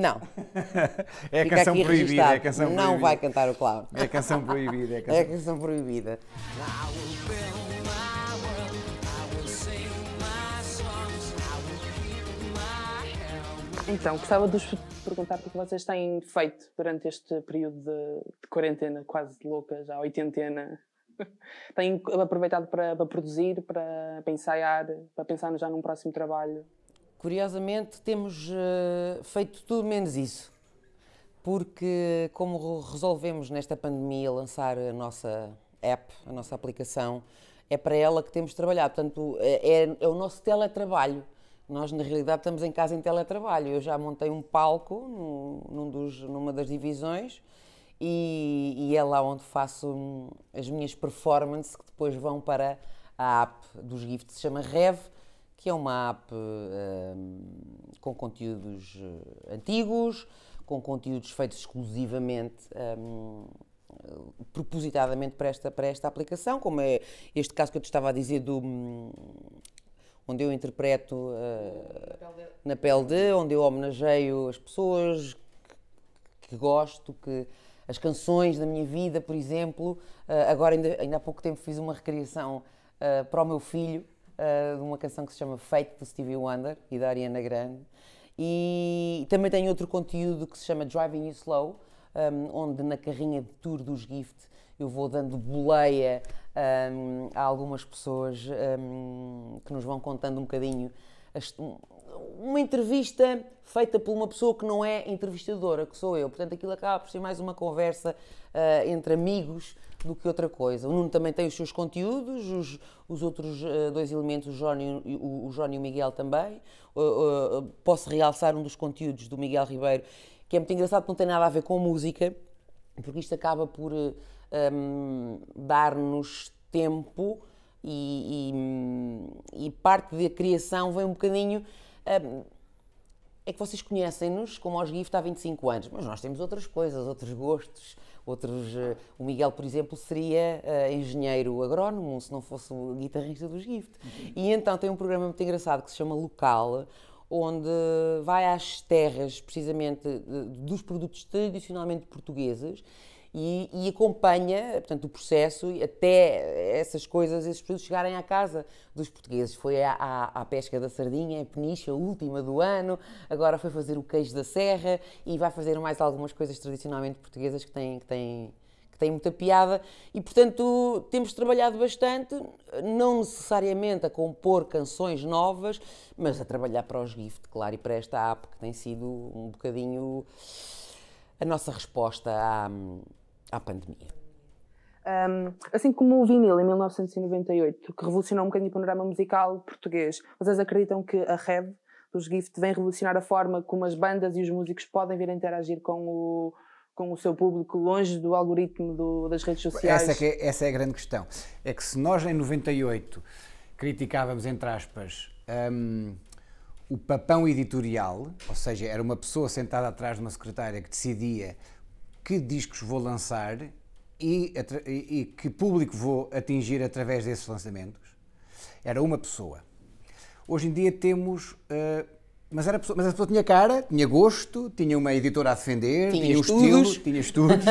Não. é a canção proibida, é a canção proibida. Não vai cantar o clown. É a canção proibida, é a canção, é a canção proibida. Então, gostava de vos perguntar o é que vocês têm feito durante este período de, de quarentena quase louca, já oitentena. têm aproveitado para, para, produzir, para, para ensaiar, para pensar já num próximo trabalho? Curiosamente, temos uh, feito tudo menos isso, porque, como resolvemos nesta pandemia lançar a nossa app, a nossa aplicação, é para ela que temos trabalhado. Portanto, é, é, é o nosso teletrabalho. Nós, na realidade, estamos em casa em teletrabalho. Eu já montei um palco num dos, numa das divisões e, e, é lá onde faço hum, as minhas performances que depois vão para a app dos GIFTs. se chama Rev que é uma app um, com conteúdos eh, antigos, com conteúdos feitos exclusivamente. Um, propositadamente para esta, para esta aplicação, como é este caso que eu te estava a dizer do, hum, onde eu interpreto uh, na, pele de, onde eu homenageio as pessoas que, que, gosto, que as canções da minha vida, por exemplo. Uh, agora, ainda, ainda há pouco tempo, fiz uma recriação uh, para o meu filho de eh, uma canção que se chama Fate, do Stevie Wonder e da Ariana Grande. E também tem outro conteúdo que se chama Driving You Slow, um, ehm, onde na carrinha de tour dos Gift eu vou dando boleia um, ehm, a algumas pessoas um, ehm, que nos vão contando um bocadinho uma entrevista feita por uma pessoa que não é entrevistadora, que sou eu. Portanto, aquilo acaba por ser mais uma conversa uh, entre amigos do que outra coisa. O Nuno também tem os seus conteúdos, os, os outros uh, dois elementos, o Jónio, e o e o Miguel também. Uh, posso realçar um dos conteúdos do Miguel Ribeiro, que é muito engraçado, porque não tem nada a ver com música, porque isto acaba por um, ehm, dar-nos tempo e, e, e parte da criação vem um bocadinho. Hum, é que vocês conhecem-nos como aos Gift há 25 anos, mas nós temos outras coisas, outros gostos, outros. Eh, o Miguel, por exemplo, seria uh, engenheiro agrónomo se não fosse o guitarrista dos Gift. Uhum. E então tem um programa muito engraçado que se chama Local, onde vai às terras, precisamente, de, dos produtos tradicionalmente portugueses e, e, acompanha, portanto, o processo até essas coisas, esses produtos chegarem à casa dos portugueses. Foi à, à, à pesca da sardinha a Peniche, a última do ano, agora foi fazer o queijo da serra e vai fazer mais algumas coisas tradicionalmente portuguesas que têm... Que têm que tem muita piada e, portanto, temos trabalhado bastante, não necessariamente a compor canções novas, mas a trabalhar para os Gift, claro, e para esta app que tem sido um bocadinho a nossa resposta à, à pandemia? Um, assim como o vinil em 1998, que revolucionou um bocadinho o panorama musical português, vocês acreditam que a Red dos Gift vem revolucionar a forma como as bandas e os músicos podem vir a interagir com o, com o seu público longe do algoritmo do, das redes sociais? Essa é, é essa é a grande questão. É que se nós em 98 criticávamos, entre aspas, um, o papão editorial, ou seja, era uma pessoa sentada atrás de uma secretária que decidia que discos vou lançar e, e, e que público vou atingir através desses lançamentos. Era uma pessoa. Hoje em dia temos uh, mas, era pessoa, mas a pessoa tinha cara, tinha gosto, tinha uma editora a defender, tinha, tinha estudos. estilo, tinha estudos.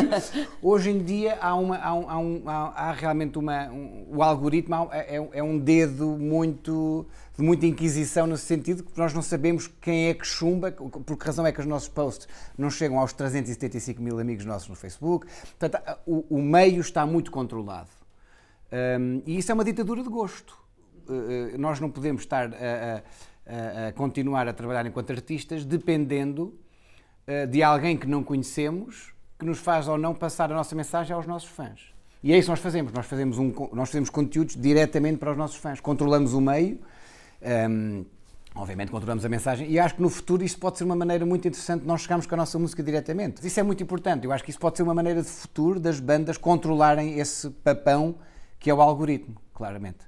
Hoje em dia há, uma, há, um, há, um, há realmente uma. o algoritmo é, é, é, um dedo muito de muita inquisição no sentido, que nós não sabemos quem é que chumba, por que razão é que os nossos posts não chegam aos 375 mil amigos nossos no Facebook. Portanto, o, o meio está muito controlado. Um, e isso é uma ditadura de gosto. Uh, nós não podemos estar a, a a, continuar a trabalhar enquanto artistas, dependendo uh, de alguém que não conhecemos, que nos faz ou não passar a nossa mensagem aos nossos fãs. E é isso que nós fazemos. Nós fazemos, um, nós fazemos conteúdos diretamente para os nossos fãs. Controlamos o meio, um, ehm, obviamente controlamos a mensagem, e acho que no futuro isso pode ser uma maneira muito interessante de nós chegarmos com a nossa música diretamente. Isso é muito importante. Eu acho que isso pode ser uma maneira de futuro das bandas controlarem esse papão que é o algoritmo, claramente.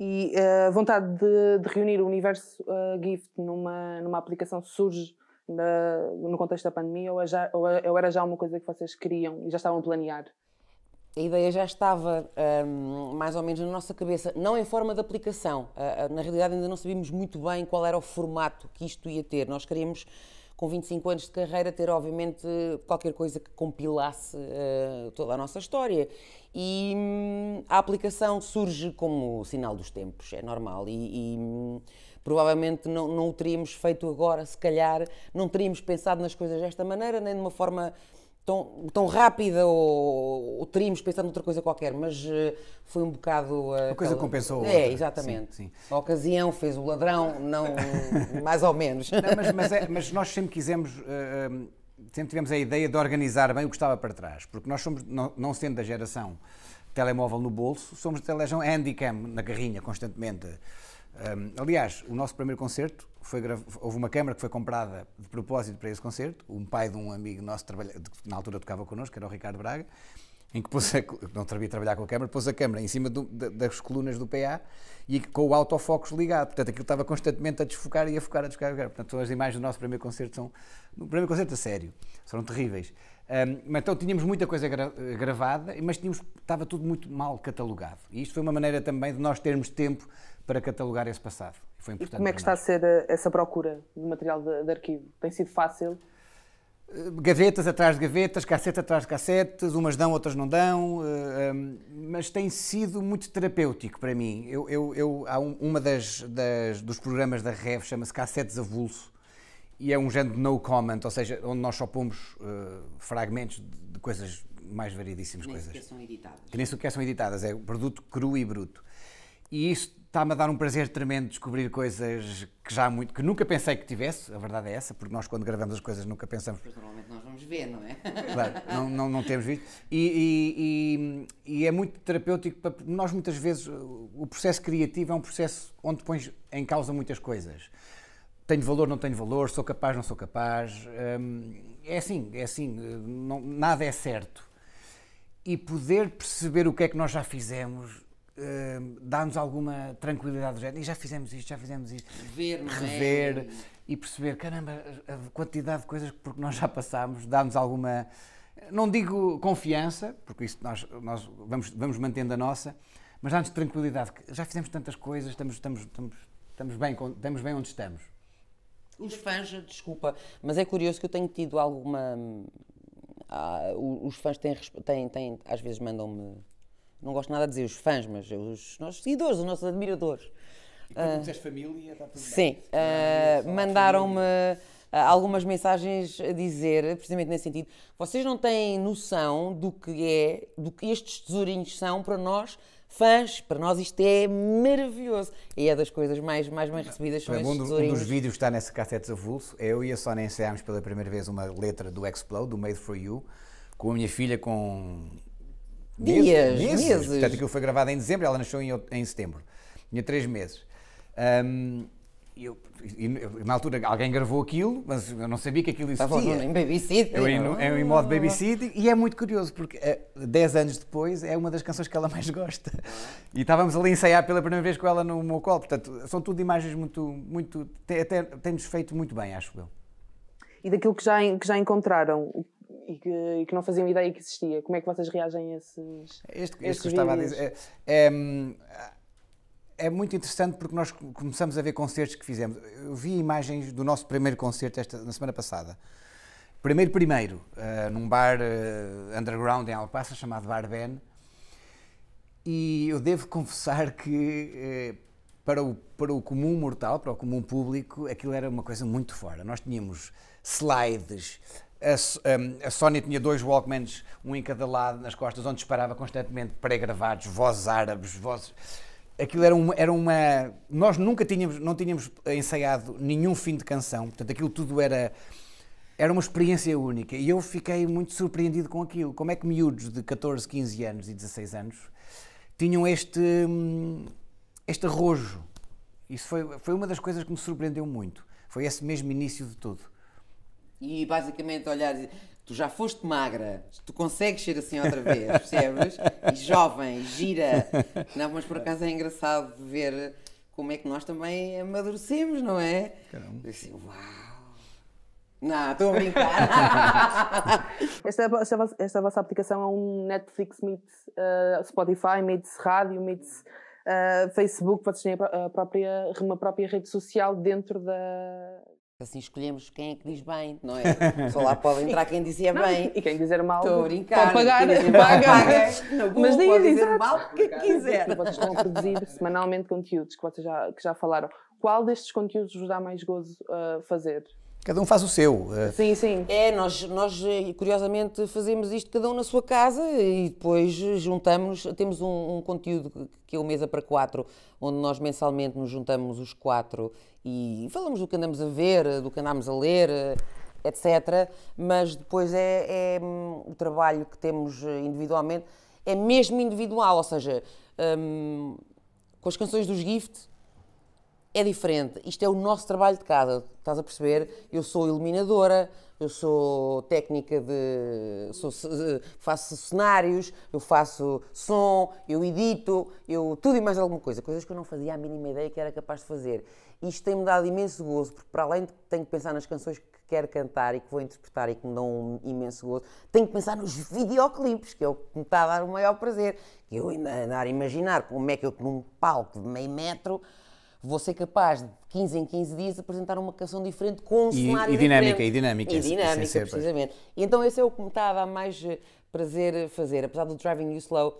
E eh, a vontade de, de reunir o universo uh, GIFT numa, numa aplicação surge na, no contexto da pandemia ou, é já, ou, é, ou, era já uma coisa que vocês queriam e já estavam a planear? A ideia já estava um, ehm, mais ou menos na nossa cabeça, não em forma de aplicação. Uh, na realidade, ainda não sabíamos muito bem qual era o formato que isto ia ter. Nós queríamos com 25 anos de carreira, ter obviamente qualquer coisa que compilasse uh, toda a nossa história. E hum, a aplicação surge como sinal dos tempos, é normal. E, e hum, provavelmente não, não o teríamos feito agora, se calhar, não teríamos pensado nas coisas desta maneira, nem de uma forma tão, tão rápida ou, ou teríamos pensado noutra coisa qualquer, mas eh, foi um bocado. Eh, a coisa compensou. É, outra. exatamente. Sim, sim. A ocasião fez o ladrão, não. mais ou menos. Não, mas, mas, é, mas, nós sempre quisemos. Uh, sempre tivemos a ideia de organizar bem o que estava para trás, porque nós somos, não, sendo da geração telemóvel no bolso, somos da legião handicam na carrinha constantemente. Um, aliás, o nosso primeiro concerto foi houve uma câmara que foi comprada de propósito para esse concerto. Um pai de um amigo nosso que na altura tocava connosco, que era o Ricardo Braga, em que pôs a, não sabia trabalhar com a câmara, pôs a câmara em cima do, das colunas do PA e com o autofocus ligado. Portanto, aquilo estava constantemente a desfocar e a focar, a desfocar. Portanto, as imagens do nosso primeiro concerto são. O primeiro concerto a sério, foram terríveis. Um, então tínhamos muita coisa gra gravada, mas tínhamos, estava tudo muito mal catalogado. E isto foi uma maneira também de nós termos tempo para catalogar esse passado. Foi importante e como é que está a ser eh, essa procura de material de, de arquivo? Tem sido fácil? Eh, gavetas atrás de gavetas, cassete atrás de cassetes, umas dão, outras não dão, eh, ehm, mas tem sido muito terapêutico para mim. Eu, eu, eu há um, uma das, das, dos programas da REV chama-se Cassetes Avulso e é um género de no comment, ou seja, onde nós só pomos uh, fragmentos de, de, coisas mais variedíssimas que nem coisas. Que nem sequer são editadas. Que nem sequer são editadas, é produto cru e bruto. E isso Está-me a dar um prazer tremendo descobrir coisas que já muito que nunca pensei que tivesse, a verdade é essa, porque nós quando gravamos as coisas nunca pensamos. Mas normalmente nós vamos ver, não é? Claro, não, não, não temos visto. E, e, e, e, é muito terapêutico para nós muitas vezes o processo criativo é um processo onde pões em causa muitas coisas. Tenho valor, não tenho valor, sou capaz, não sou capaz. Hum, é assim, é assim, não, nada é certo. E poder perceber o que é que nós já fizemos eh, dá-nos alguma tranquilidade do e já fizemos isto, já fizemos isto. É? Rever, rever é? e perceber, caramba, a quantidade de coisas porque nós já passámos, dá-nos alguma, não digo confiança, porque isso nós, nós vamos, vamos mantendo a nossa, mas dá-nos tranquilidade, já fizemos tantas coisas, estamos, estamos, estamos, estamos, bem, estamos bem onde estamos. Os fãs, desculpa, mas é curioso que eu tenho tido alguma. Ah, os fãs têm, têm, têm às vezes mandam-me não gosto nada de dizer os fãs, mas os nossos seguidores, os nossos admiradores. E quando uh, família, está tudo Sim, uh, mandaram-me ah, algumas mensagens a dizer, precisamente nesse sentido, vocês não têm noção do que é, do que estes tesourinhos são para nós, fãs, para nós isto é maravilhoso. E é das coisas mais, mais bem recebidas são estes um, Um dos vídeos que está nessa cassete avulso, eu e a Sónia ensaiámos pela primeira vez uma letra do Explode, do Made For You, com a minha filha com Dias, meses, meses. Portanto, aquilo foi gravado em dezembro, ela nasceu em, em setembro. Tinha três meses. Um, eu, eu, na altura alguém gravou aquilo, mas eu não sabia que aquilo existia. Estava em babysitting. Eu em, eu, em modo babysitting. E é muito curioso, porque eh, dez anos depois é uma das canções que ela mais gosta. E estávamos ali a ensaiar pela primeira vez com ela no meu colo. Portanto, são tudo imagens muito. muito até nos feito muito bem, acho eu. E daquilo que já, que já encontraram, e que, e que, não faziam ideia que existia. Como é que vocês reagem a esses. Este, este que eu estava a dizer. É, é, é, é, muito interessante porque nós começamos a ver concertos que fizemos. Eu vi imagens do nosso primeiro concerto esta, na semana passada. Primeiro, primeiro, uh, num bar uh, underground em Alpaça chamado Bar Ben. E eu devo confessar que. Uh, para o, para o comum mortal, para o comum público, aquilo era uma coisa muito fora. Nós tínhamos slides, a, um, a, Sony tinha dois Walkmans, um em cada lado nas costas, onde disparava constantemente pré-gravados, vozes árabes, vozes. Aquilo era uma, era uma. Nós nunca tínhamos, não tínhamos ensaiado nenhum fim de canção, portanto aquilo tudo era. Era uma experiência única e eu fiquei muito surpreendido com aquilo. Como é que miúdos de 14, 15 anos e 16 anos tinham este, hum, este arrojo? Isso foi, foi uma das coisas que me surpreendeu muito. Foi esse mesmo início de tudo e basicamente olhar e tu já foste magra, tu consegues ser assim outra vez, percebes? E jovem, gira. Não, mas por acaso é engraçado ver como é que nós também amadurecemos, não é? Caramba. Assim, uau! Não, estou a brincar. esta, é esta, é esta, é vossa aplicação é um Netflix Meet, uh, Spotify, Meet Rádio, Meet uh, Facebook, para têm a própria, uma própria rede social dentro da, Assim escolhemos quem é que diz bem, não é? Só lá pode entrar quem dizia não, bem. E quem dizer mal. Estou a brincar. Pode pagar. Mas daí pode dizer mal o que é quiser. Vocês estão a produzir semanalmente conteúdos que, vocês já, que já falaram. Qual destes conteúdos vos dá mais gozo a uh, fazer? Cada um faz o seu. Eh. Sim, sim. É, nós, nós eh, curiosamente fazemos isto cada um na sua casa e depois juntamos, temos um, um conteúdo que é o Mesa para Quatro, onde nós mensalmente nos juntamos os quatro e falamos do que andamos a ver, do que andámos a ler, eh, etc. Mas depois é, é hum, o trabalho que temos individualmente, é mesmo individual, ou seja, hum, com as canções dos Gift, é diferente. Isto é o nosso trabalho de casa, estás a perceber? Eu sou iluminadora, eu sou técnica de. Sou, eh, faço cenários, eu faço som, eu edito, eu tudo e mais alguma coisa. Coisas que eu não fazia a mínima ideia que era capaz de fazer. Isto tem-me dado imenso gozo, porque para além de que tenho que pensar nas canções que quero cantar e que vou interpretar e que me dão um imenso gozo, tenho que pensar nos videoclipes, que é o que me está a dar o maior prazer. Que eu ainda andar a imaginar como é que eu, num palco de meio metro, vou ser capaz de 15 em 15 dias apresentar uma canção diferente com um e, cenário e dinâmica, diferente. E dinâmica, e é dinâmica. precisamente. e então esse é o que me estava a mais eh, prazer fazer, apesar do Driving You Slow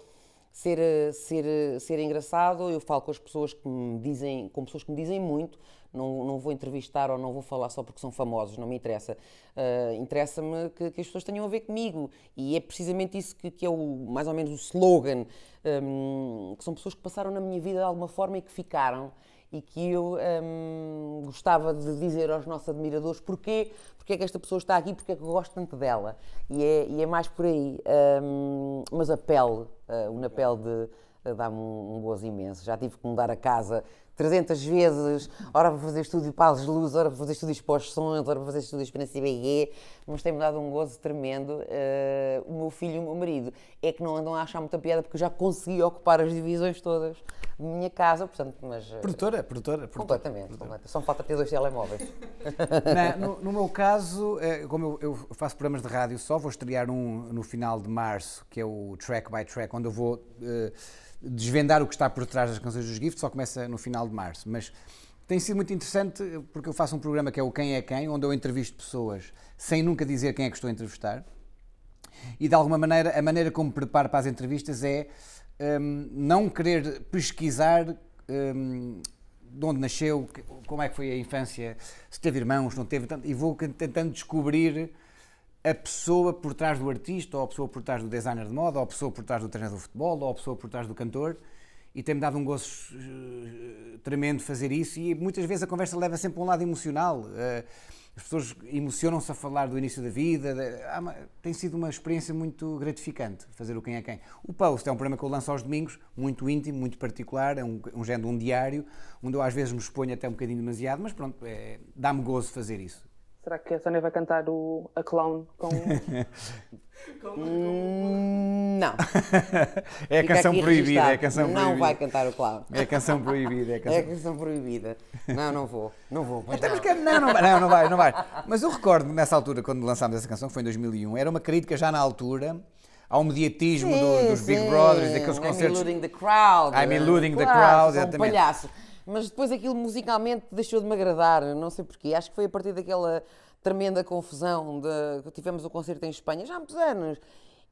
ser, eh, ser, eh, ser engraçado, eu falo com as pessoas que me dizem, com pessoas que me dizem muito, não, não vou entrevistar ou não vou falar só porque são famosos, não me interessa. Uh, Interessa-me que, que, as pessoas tenham a ver comigo e é precisamente isso que, que é o, mais ou menos o slogan, um, ehm, que são pessoas que passaram na minha vida de alguma forma e que ficaram e que eu hum, gostava de dizer aos nossos admiradores porquê, porque é que esta pessoa está aqui, porque é que eu gosto tanto dela. E é, e é mais por aí. Hum, mas a pele, uh, o na pele de eh, dá-me um, um gozo imenso. Já tive que mudar a casa 300 vezes, ora para fazer estúdio para as luzes, ora para fazer estúdios para os sons, ora para fazer estúdios para a CBE, mas tem-me dado um gozo tremendo uh, o meu filho e o meu marido. É que não andam a achar muita piada porque eu já consegui ocupar as divisões todas da minha casa, portanto, mas... Produtora, eh, produtora. É produtora é completamente, completamente. Só falta ter dois telemóveis. Não, no, no, meu caso, eh, como eu, eu, faço programas de rádio só, vou estrear um no final de março, que é o Track by Track, onde eu vou... Uh, desvendar o que está por trás das canções dos GIFs só começa no final de março. Mas tem sido muito interessante porque eu faço um programa que é o Quem é Quem, onde eu entrevisto pessoas sem nunca dizer quem é que estou a entrevistar. E de alguma maneira, a maneira como me preparo para as entrevistas é um, não querer pesquisar um, de onde nasceu, como é que foi a infância, se teve irmãos, não teve, e vou tentando descobrir a pessoa por trás do artista, ou a pessoa por trás do designer de moda, ou a pessoa por trás do treinador de futebol, ou a pessoa por trás do cantor, e tem-me dado um gosto eh, tremendo fazer isso, e muitas vezes a conversa leva sempre para um lado emocional. Eh, as pessoas emocionam-se a falar do início da vida. Ah, tem sido uma experiência muito gratificante fazer o Quem é Quem. O Post é um programa que eu lanço aos domingos, muito íntimo, muito particular, é um, um género, um diário, onde eu às vezes me exponho até um bocadinho demasiado, mas pronto, é, dá-me gozo fazer isso. Será que a Sónia vai cantar o A Clown com. Hum, não. é a canção proibida, é a canção não proibida. vai cantar o Clown. É a canção proibida, é a canção, é a canção proibida. Não, não vou, não vou. Até não. Que, é- não, não, vai, não vai, não vai. Mas eu recordo nessa altura, quando lançámos essa canção, que foi em 2001, era uma crítica já na altura ao mediatismo sim, do, dos sim. Big Brothers, daqueles concertos. I'm illuding the crowd. I'm illuding claro, the crowd, exatamente. Um palhaço mas depois aquilo musicalmente deixou de me agradar, não sei porquê. Acho que foi a partir daquela tremenda confusão de que tivemos o concerto em Espanha já há muitos anos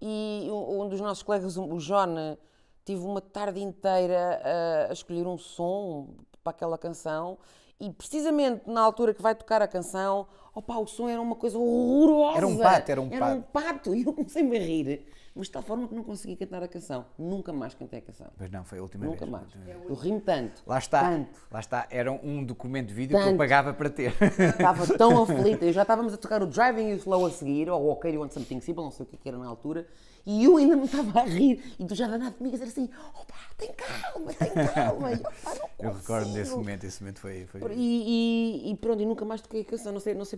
e um dos nossos colegas, o John, tive uma tarde inteira eh, a, escolher um som para aquela canção e precisamente na altura que vai tocar a canção, opa, o som era uma coisa horrorosa. Era um pato, era um pato. Era um pato e eu comecei-me a rir mas de tal forma que não consegui cantar a canção. Nunca mais cantei a canção. Mas não, foi a última Nunca vez. Nunca mais. Eu rimo tanto. Lá está. Tanto. Lá está. Era um documento de vídeo tanto. que eu pagava para ter. Estava tão aflita. Eu já estávamos a tocar o Driving You Slow a seguir, ou o OK, You Want Something Simple, não sei o que era na altura. E eu ainda me estava a rir. E tu já danado comigo a dizer assim: opa, tem calma, tem calma. E, opa, não Eu recordo desse momento, esse momento foi. foi... E, e, e, pronto, e nunca mais toquei a canção, não sei, não sei,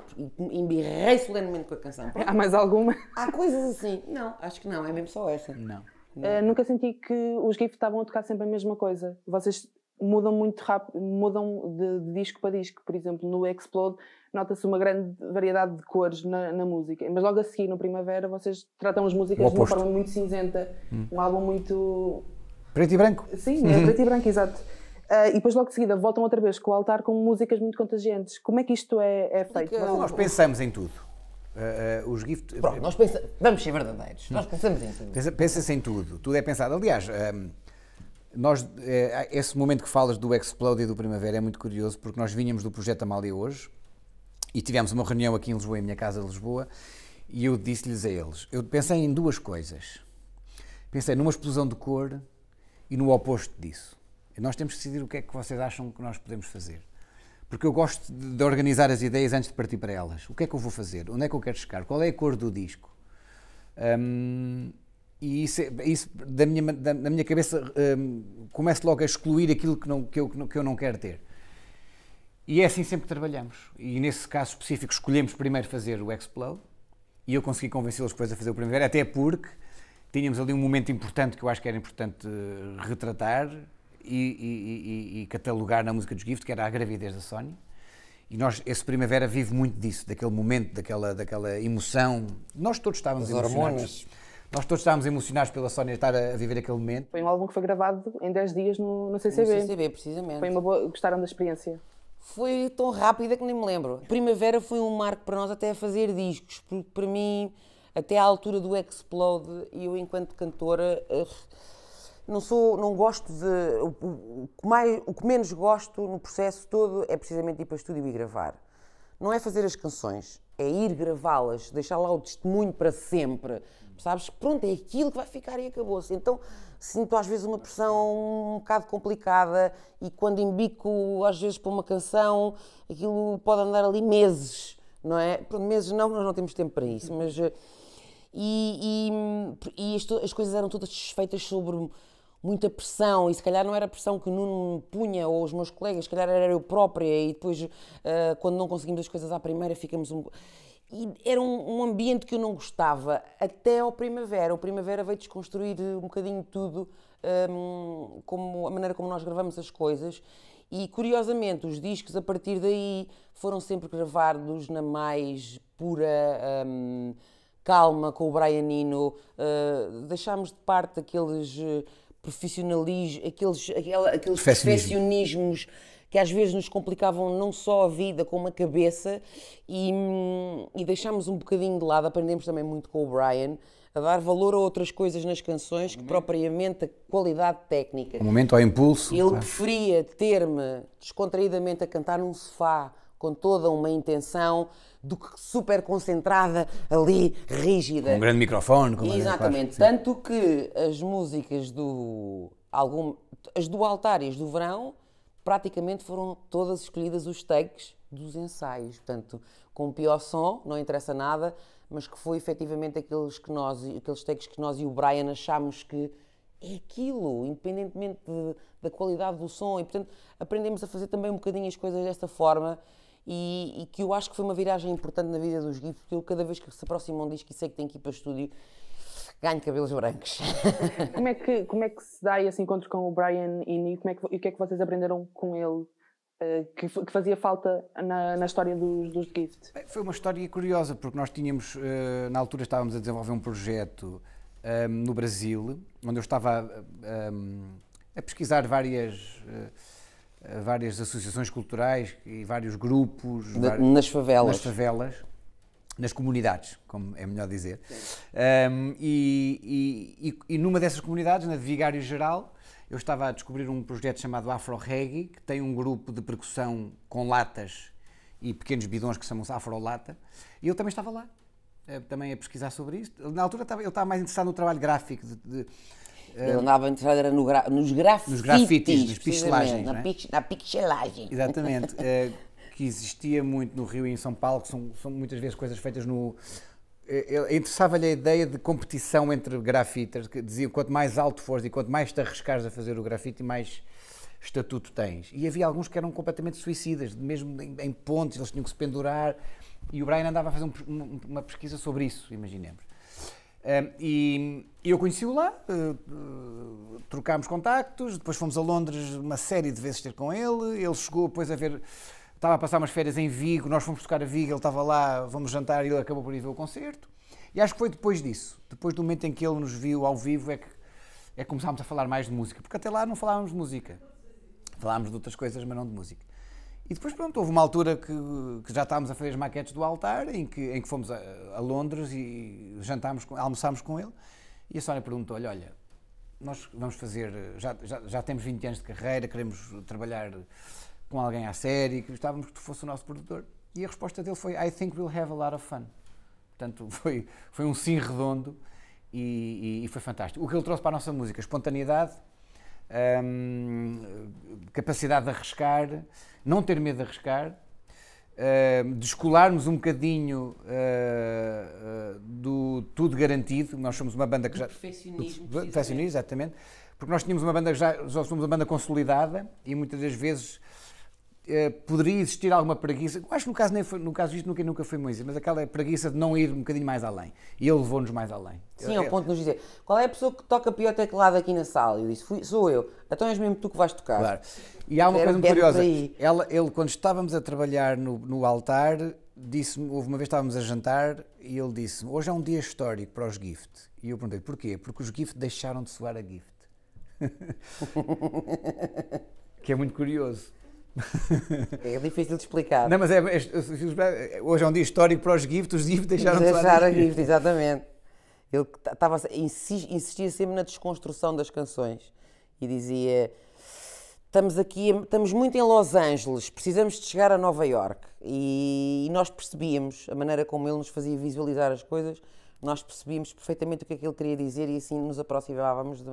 embirrei solenemente com a canção. Pronto. Há mais alguma? Há coisas assim. Não, acho que não é mesmo só essa. Não. não. Uh, eh, nunca senti que os GIFs estavam a tocar sempre a mesma coisa. Vocês mudam muito rápido, mudam de, de disco para disco. Por exemplo, no Explode nota-se uma grande variedade de cores na, na, música, mas logo a seguir, no Primavera, vocês tratam as músicas de uma forma muito cinzenta, hum. um álbum muito. Preto e branco? Sim, é preto e branco, exato. Uh, e depois logo de seguida voltam outra vez com o altar com músicas muito contagiantes. Como é que isto é, é feito? Nós pensamos em tudo. Uh, os gift. Pronto, nós vamos ser verdadeiros. Nós pensamos em tudo. Pensa-se pensa em tudo. Tudo é pensado. Aliás, um, ehm, nós, uh, esse momento que falas do Explode e do Primavera é muito curioso, porque nós vinhamos do projeto Amália hoje e tivemos uma reunião aqui em Lisboa, em minha casa de Lisboa, e eu disse-lhes a eles: eu pensei em duas coisas. Pensei numa explosão de cor e no oposto disso. nós temos que decidir o que é que vocês acham que nós podemos fazer porque eu gosto de organizar as ideias antes de partir para elas. O que é que eu vou fazer? Onde é que eu quero chegar? Qual é a cor do disco? Um, e isso, isso da, minha, da, na minha cabeça um, começo logo a excluir aquilo que, não, que, eu, que eu não quero ter. E é assim sempre que trabalhamos. E nesse caso específico escolhemos primeiro fazer o Explode e eu consegui convencê-los depois a fazer o primeiro, até porque tínhamos ali um momento importante que eu acho que era importante eh, retratar, e, e, e, catalogar na música dos Gift, que era a gravidez da Sony. E nós, esse Primavera vive muito disso, daquele momento, daquela, daquela emoção. Nós todos estávamos emocionados. Hormonas. Nós todos estávamos emocionados pela Sónia estar a, a, viver aquele momento. Foi um álbum que foi gravado em 10 dias no, no CCB. No CCB, precisamente. Foi uma boa, gostaram da experiência? Foi tão rápida que nem me lembro. Primavera foi um marco para nós até a fazer discos, porque para mim, até à altura do Explode, eu enquanto cantora... Uh, não sou, não gosto de. O, que mais, o que menos gosto no processo todo é precisamente ir para o estúdio e gravar. Não é fazer as canções, é ir gravá-las, deixar lá o testemunho para sempre. Sabes? Pronto, é aquilo que vai ficar e acabou-se. Então sinto às vezes uma pressão um bocado complicada e quando embico, às vezes, para uma canção, aquilo pode andar ali meses, não é? Pronto, meses não, nós não temos tempo para isso, mas. Eh, e, e, e as, as coisas eram todas feitas sobre muita pressão, e se calhar não era a pressão que o Nuno me punha ou os meus colegas, se calhar era eu própria, e depois, uh, quando não conseguimos as coisas à primeira, ficamos um. E era um, um, ambiente que eu não gostava, até ao Primavera. O Primavera veio desconstruir um bocadinho tudo, um, ehm, como a maneira como nós gravamos as coisas. E curiosamente, os discos a partir daí foram sempre gravados na mais pura. Um, ehm, calma com o Brian Nino, uh, eh, deixámos de parte aqueles eh, profissionalismo, aqueles, aquela, aqueles perfeccionismos que às vezes nos complicavam não só a vida como a cabeça e, e deixámos um bocadinho de lado, aprendemos também muito com o Brian a dar valor a outras coisas nas canções que propriamente a qualidade técnica. O momento ao impulso. Ele claro. preferia ter-me descontraídamente a cantar num sofá com toda uma intenção do que super concentrada ali, rígida. Com um grande microfone. Com Exatamente. Tanto que as músicas do algum, as do altar e as do verão praticamente foram todas escolhidas os takes dos ensaios. Portanto, com pior som, não interessa nada, mas que foi efetivamente aqueles, que nós, aqueles takes que nós e o Brian achámos que é aquilo, independentemente de, da qualidade do som. E, portanto, aprendemos a fazer também um bocadinho as coisas desta forma e, e, que eu acho que foi uma viragem importante na vida dos Gui, porque eu cada vez que se aproximam diz que sei que tem que ir para o estúdio, ganho cabelos brancos. Como é que, como é que se dá esse encontro com o Brian Eno e como é que, o que é que vocês aprenderam com ele? Eh, que, fazia falta na, na história dos, dos Gift? Foi uma história curiosa, porque nós tínhamos, eh, na altura, estávamos a desenvolver um projeto um, eh, no Brasil, onde eu estava um, a pesquisar várias várias associações culturais e vários grupos. vários, nas favelas. Nas favelas, nas comunidades, como é melhor dizer. Um, e, e, e, numa dessas comunidades, na de Vigário Geral, eu estava a descobrir um projeto chamado Afro Reggae, que tem um grupo de percussão com latas e pequenos bidões que chamam-se Lata e eu também estava lá. Eh, também a pesquisar sobre isto. Na altura eu estava mais interessado no trabalho gráfico, de, de ele andava interessado era no gra, nos grafites. Nos grafites, nas pixelagens. Na, é? na pixelagem. Exatamente. uh, que existia muito no Rio e em São Paulo, que são, são muitas vezes coisas feitas no. Eh, eh, interessava-lhe a ideia de competição entre grafiters, que diziam quanto mais alto fores e quanto mais te arriscares a fazer o grafite, mais estatuto tens. E havia alguns que eram completamente suicidas, mesmo em, em pontes, eles tinham que se pendurar. E o Brian andava a fazer um, uma pesquisa sobre isso, imaginemos e eu conheci-o lá, eh, eh, trocámos contactos, depois fomos a Londres uma série de vezes ter com ele. Ele chegou depois a ver, estava a passar umas férias em Vigo, nós fomos tocar a Vigo, ele estava lá, vamos jantar e ele acabou por ir ver o concerto. E acho que foi depois disso, depois do momento em que ele nos viu ao vivo, é que, é que começámos a falar mais de música, porque até lá não falávamos de música. falávamos de outras coisas, mas não de música. E depois, pronto, houve uma altura que, que já estávamos a fazer as maquetes do altar, em que, em que fomos a, a Londres e jantámos, com, almoçámos com ele e a Sónia perguntou-lhe: Olha, nós vamos fazer, já, já, já, temos 20 anos de carreira, queremos trabalhar com alguém à série, gostávamos que tu fosse o nosso produtor. E a resposta dele foi: I think we'll have a lot of fun. Portanto, foi, foi um sim redondo e, e, e foi fantástico. O que ele trouxe para a nossa música? Espontaneidade, hum, capacidade de arriscar, não ter medo de arriscar eh, descolarmos um bocadinho uh, do tudo garantido. Nós somos uma banda que do já. Perfeccionismo. Do perfeccionismo, exatamente. Porque nós tínhamos uma banda que já, já somos uma banda consolidada e muitas das vezes eh, poderia existir alguma preguiça, acho que no caso, nem no caso disto nunca, nunca foi Moisés, mas aquela preguiça de não ir um bocadinho mais além. E ele levou-nos mais além. Sim, ao é ponto de nos dizer, qual é a pessoa que toca pior teclado aqui na sala? Eu disse, fui, sou eu. Então és mesmo tu que vais tocar. Claro. E há uma Quero, coisa muito curiosa. Ela, ele, quando estávamos a trabalhar no, no altar, disse houve uma vez estávamos a jantar e ele disse hoje é um dia histórico para os Gift. E eu perguntei, porquê? Porque os Gift deixaram de soar a Gift. que é muito curioso. É difícil de explicar. Não, mas é, é, é, hoje é um dia histórico para os GIFT, os GIFT deixaram de Deixaram GIFT, exatamente. Ele tava, insistia sempre na desconstrução das canções e dizia: estamos aqui, estamos muito em Los Angeles, precisamos de chegar a Nova York. E, e, nós percebíamos a maneira como ele nos fazia visualizar as coisas, nós percebíamos perfeitamente o que é que ele queria dizer e assim nos aproximávamos, de,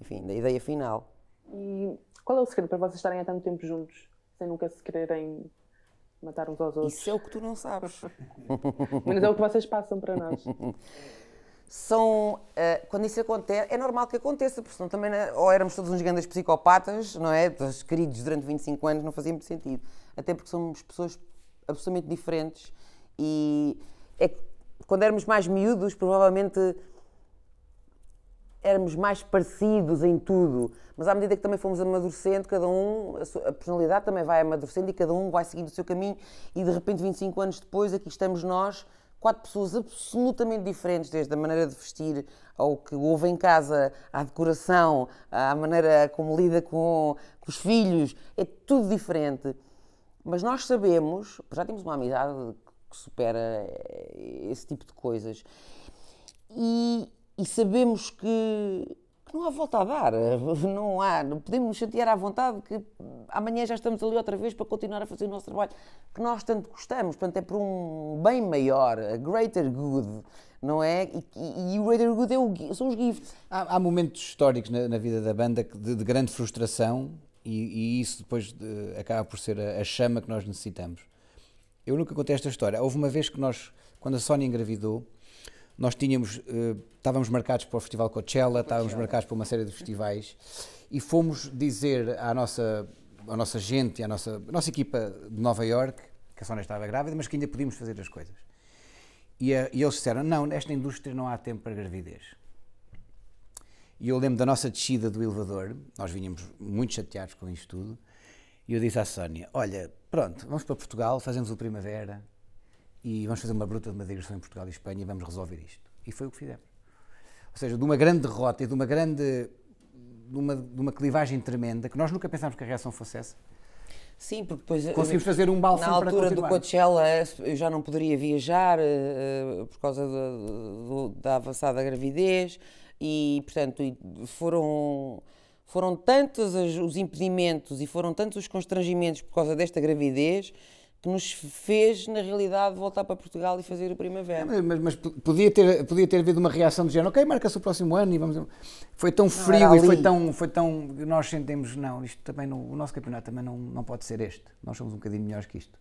enfim, da ideia final. E qual é o segredo para vocês estarem há tanto tempo juntos, sem nunca se quererem matar uns aos outros? Isso é o que tu não sabes. Mas é o que vocês passam para nós. São, uh, quando isso acontece, é normal que aconteça, porque senão também, né, ou éramos todos uns grandes psicopatas, não é? Todos queridos durante 25 anos, não fazia muito sentido. Até porque somos pessoas absolutamente diferentes e é, quando éramos mais miúdos, provavelmente éramos mais parecidos em tudo, mas à medida que também fomos amadurecendo, cada um, a, sua, a personalidade também vai amadurecendo e cada um vai seguindo o seu caminho e de repente 25 anos depois aqui estamos nós, quatro pessoas absolutamente diferentes, desde a maneira de vestir ao que houve em casa, à decoração, à maneira como lida com, com os filhos, é tudo diferente. Mas nós sabemos, já temos uma amizade que supera eh, esse tipo de coisas. E, e sabemos que, que, não há volta a dar, não há, não podemos nos chatear à vontade que amanhã já estamos ali outra vez para continuar a fazer o nosso trabalho que nós tanto gostamos, portanto é por um bem maior, a greater good, não é? E, e, e o greater good é o, são os gifts. Há, há momentos históricos na, na, vida da banda de, de grande frustração e, e isso depois de, acaba por ser a, a chama que nós necessitamos. Eu nunca contei esta história. Houve uma vez que nós, quando a Sónia engravidou, nós tínhamos, uh, estávamos marcados para o Festival Coachella, estávamos marcados para uma série de festivais e fomos dizer à nossa, à nossa gente, à nossa, à nossa equipa de Nova York que a Sónia estava grávida, mas que ainda podíamos fazer as coisas. E, a, eh, e eles disseram, não, nesta indústria não há tempo para gravidez. E eu lembro da nossa descida do elevador, nós vinhamos muito chateados com isto tudo, e eu disse à Sónia, olha, pronto, vamos para Portugal, fazemos o Primavera, e vamos fazer uma bruta de uma digressão em Portugal e Espanha e vamos resolver isto. E foi o que fizemos. Ou seja, de uma grande derrota e de uma grande. de uma, de uma clivagem tremenda, que nós nunca pensámos que a reação fosse essa. Sim, porque depois. Eh, Conseguimos fazer um bálsamo Na altura do Coachella, eh, eu já não poderia viajar uh, por causa do, do, da avançada gravidez e, portanto, foram. Foram tantos os impedimentos e foram tantos os constrangimentos por causa desta gravidez que nos fez, na realidade, voltar para Portugal e fazer o Primavera. Mas, é, mas, mas podia, ter, podia ter havido uma reação do género, ok, marca-se o próximo ano e vamos... Foi tão frio não, e foi tão, foi tão... Nós sentimos, não, isto também não, o nosso campeonato também não, não pode ser este. Nós somos um bocadinho melhores que isto.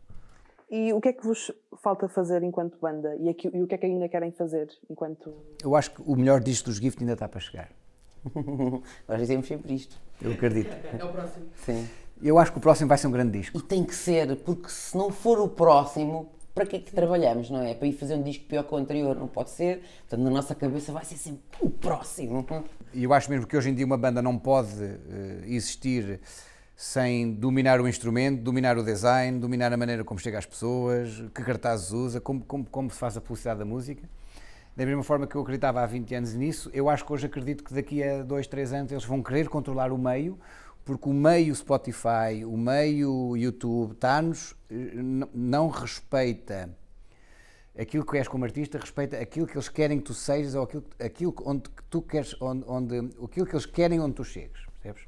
E o que é que vos falta fazer enquanto banda? E, aqui, e o que é que ainda querem fazer enquanto... Eu acho que o melhor disco dos Gift ainda está para chegar. Nós dizemos sempre isto. Eu acredito. É o próximo. Sim. Eu acho que o próximo vai ser um grande disco. E tem que ser, porque se não for o próximo, para que é que trabalhamos, não é? Para ir fazer um disco pior que o anterior, não pode ser. Portanto, na nossa cabeça vai ser sempre o próximo. E eu acho mesmo que hoje em dia uma banda não pode uh, existir sem dominar o instrumento, dominar o design, dominar a maneira como chega às pessoas, que cartazes usa, como, como, como se faz a publicidade da música. Da mesma forma que eu acreditava há 20 anos nisso, eu acho que hoje acredito que daqui a 2, 3 anos eles vão querer controlar o meio, porque o meio Spotify, o meio YouTube, está-nos, não respeita aquilo que és como artista, respeita aquilo que eles querem que tu sejas ou aquilo, aquilo onde tu queres, onde, onde, aquilo que eles querem onde tu chegues, percebes?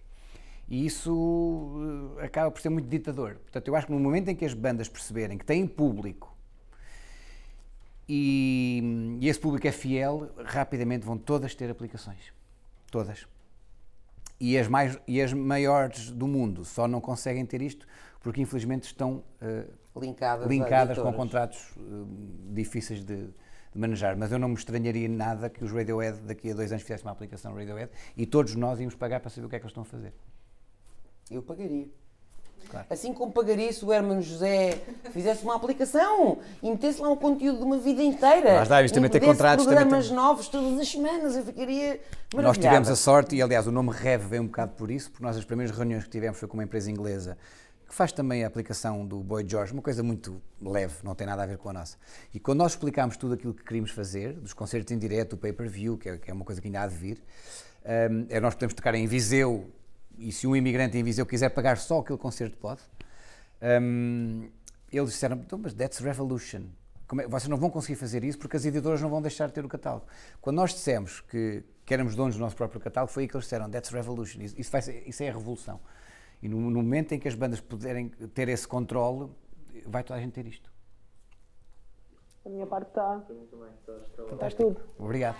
E isso eh, acaba por ser muito ditador. Portanto, eu acho que no momento em que as bandas perceberem que têm público e, e esse público é fiel, rapidamente vão todas ter aplicações. Todas e as, mais, e as maiores do mundo só não conseguem ter isto porque infelizmente estão uh, linkadas, linkadas com contratos uh, difíceis de, de, manejar. Mas eu não me estranharia nada que os Radiohead daqui a dois anos fizessem uma aplicação Radiohead e todos nós íamos pagar para saber o que é que eles estão a fazer. Eu pagaria. Claro. Assim como pagaria se o Hermano José fizesse uma aplicação e metesse lá um conteúdo de uma vida inteira. Mas dá, isto também tem contratos. programas tem... novos todas as semanas, eu ficaria maravilhada. Nós tivemos a sorte, e aliás o nome REV vem um bocado por isso, porque nós as primeiras reuniões que tivemos foi com uma empresa inglesa que faz também a aplicação do Boy George, uma coisa muito leve, não tem nada a ver com a nossa. E quando nós explicámos tudo aquilo que queríamos fazer, dos concertos em direto, o pay-per-view, que, é, que é uma coisa que ainda há de vir, um, é nós podemos tocar em Viseu, e se um imigrante em Viseu quiser pagar só aquele concerto, pode. Um, eles disseram, então, mas that's revolution. É? Vocês não vão conseguir fazer isso porque as editoras não vão deixar de ter o catálogo. Quando nós dissemos que, que éramos donos do nosso próprio catálogo, foi aí que eles disseram, that's revolution, isso, isso, ser, isso é a revolução. E no, no, momento em que as bandas puderem ter esse controle, vai toda a gente ter isto. A minha parte está. Então, é Fantástico. Tá tudo. Obrigado.